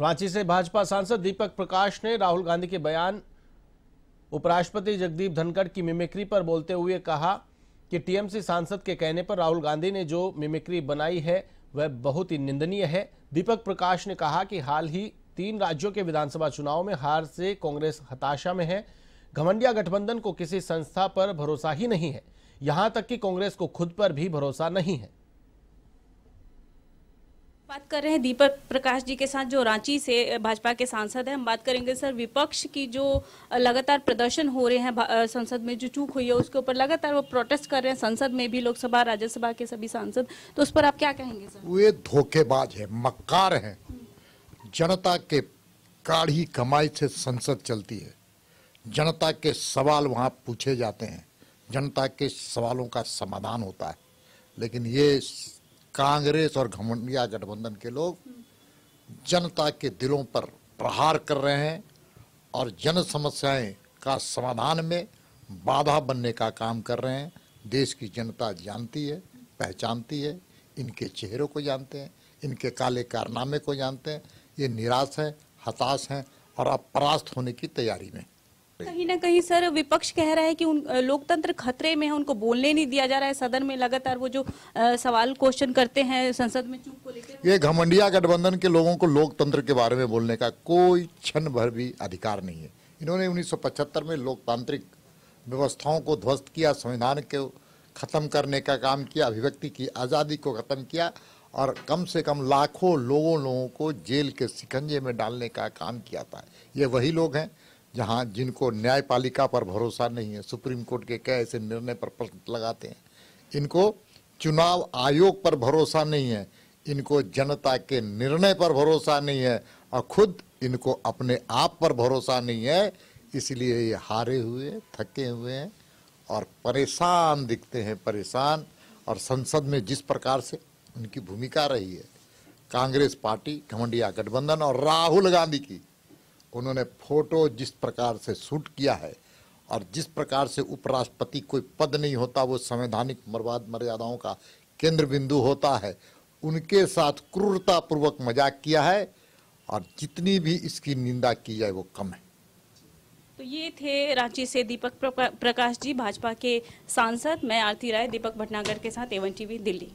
रांची से भाजपा सांसद दीपक प्रकाश ने राहुल गांधी के बयान उपराष्ट्रपति जगदीप धनखड़ की मिमिक्री पर बोलते हुए कहा कि टीएमसी सांसद के कहने पर राहुल गांधी ने जो मिमिक्री बनाई है वह बहुत ही निंदनीय है दीपक प्रकाश ने कहा कि हाल ही तीन राज्यों के विधानसभा चुनाव में हार से कांग्रेस हताशा में है घमंडिया गठबंधन को किसी संस्था पर भरोसा ही नहीं है यहां तक कि कांग्रेस को खुद पर भी भरोसा नहीं है बात कर रहे हैं दीपक प्रकाश जी के साथ जो रांची से भाजपा के सांसद हैं हम बात करेंगे सर विपक्ष की जो लगातार प्रदर्शन हो रहे हैं संसद में जो चूक हुई है उसके ऊपर लगातार वो प्रोटेस्ट कर रहे हैं संसद में भी लोकसभा राज्यसभा के सभी सांसद तो उस पर आप क्या कहेंगे सर वे धोखेबाज है मक्कार है जनता के काढ़ी कमाई से संसद चलती है जनता के सवाल वहाँ पूछे जाते हैं जनता के सवालों का समाधान होता है लेकिन ये कांग्रेस और घमंडिया गठबंधन के लोग जनता के दिलों पर प्रहार कर रहे हैं और जन समस्याएं का समाधान में बाधा बनने का काम कर रहे हैं देश की जनता जानती है पहचानती है इनके चेहरों को जानते हैं इनके काले कारनामे को जानते हैं ये निराश हैं हताश हैं और अब परास्त होने की तैयारी में कहीं ना कहीं सर विपक्ष कह रहा है कि उन लोकतंत्र खतरे में है उनको बोलने नहीं दिया जा रहा है सदन में लगातार वो जो आ, सवाल क्वेश्चन करते हैं संसद में चुप को लेकर ये घमंडिया गठबंधन के लोगों को लोकतंत्र के बारे में बोलने का कोई क्षण भर भी अधिकार नहीं है इन्होंने उन्नीस में लोकतांत्रिक व्यवस्थाओं को ध्वस्त किया संविधान को ख़त्म करने का काम किया अभिव्यक्ति की आज़ादी को ख़त्म किया और कम से कम लाखों लोगों लोगों को जेल के सिकंजे में डालने का काम किया था ये वही लोग हैं जहाँ जिनको न्यायपालिका पर भरोसा नहीं है सुप्रीम कोर्ट के कई ऐसे निर्णय पर प्रश्न लगाते हैं इनको चुनाव आयोग पर भरोसा नहीं है इनको जनता के निर्णय पर भरोसा नहीं है और खुद इनको अपने आप पर भरोसा नहीं है इसलिए ये हारे हुए थके हुए हैं और परेशान दिखते हैं परेशान और संसद में जिस प्रकार से उनकी भूमिका रही है कांग्रेस पार्टी घमंडिया गठबंधन और राहुल गांधी की उन्होंने फोटो जिस प्रकार से शूट किया है और जिस प्रकार से उपराष्ट्रपति कोई पद नहीं होता वो संवैधानिक मर्वाद मर्यादाओं का केंद्र बिंदु होता है उनके साथ क्रूरतापूर्वक मजाक किया है और जितनी भी इसकी निंदा की जाए वो कम है तो ये थे रांची से दीपक प्रकाश जी भाजपा के सांसद मैं आरती राय दीपक भटनागर के साथ एवन टीवी दिल्ली